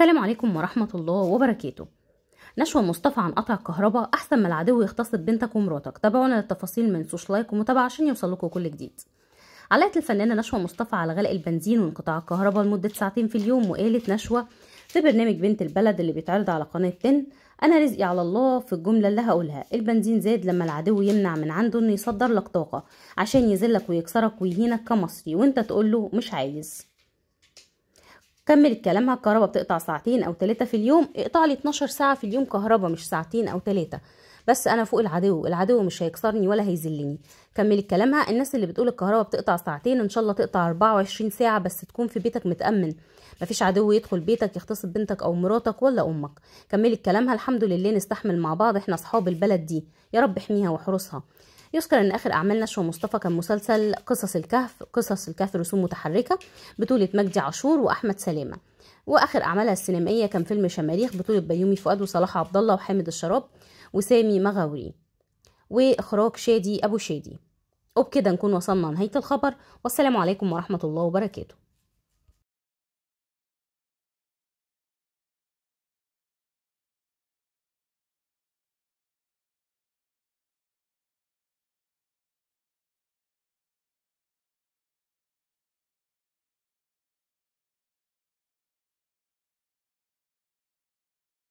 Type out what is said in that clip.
السلام عليكم ورحمة الله وبركاته نشوى مصطفى عن قطع الكهرباء أحسن ما العدو يغتصب بنتك ومراتك تابعونا للتفاصيل من سوش لايك ومتابعة عشان يوصلكوا كل جديد علقت الفنانة نشوى مصطفى على غلق البنزين وانقطاع الكهرباء لمدة ساعتين في اليوم وقالت نشوى في برنامج بنت البلد اللي بيتعرض على قناة تن أنا رزقي على الله في الجملة اللي هقولها البنزين زاد لما العدو يمنع من عنده إنه يصدر لك طاقة عشان يذلك ويكسرك ويهينك كمصري وأنت تقوله مش عايز كمل الكلام على الكهرباء بتقطع ساعتين او ثلاثه في اليوم اقطع لي 12 ساعه في اليوم كهرباء مش ساعتين او ثلاثه بس انا فوق العدو العدو مش هيكسرني ولا هيذلني كملي كلامها الناس اللي بتقول الكهرباء بتقطع ساعتين ان شاء الله تقطع 24 ساعه بس تكون في بيتك متامن مفيش عدو يدخل بيتك يغتصب بنتك او مراتك ولا امك كملي كلامها الحمد لله نستحمل مع بعض احنا اصحاب البلد دي يا رب احميها واحرسها يذكر ان اخر اعمال نشوى مصطفى كان مسلسل قصص الكهف قصص الكهف رسوم متحركه بطوله مجدي عاشور واحمد سلامه واخر اعمالها السينمائيه كان فيلم شماريخ بطوله بيومي فؤاد وصلاح عبد الله وحامد الشراب وسامي مغاوري وإخراج شادي أبو شادي وبكده نكون وصلنا لنهاية الخبر والسلام عليكم ورحمة الله وبركاته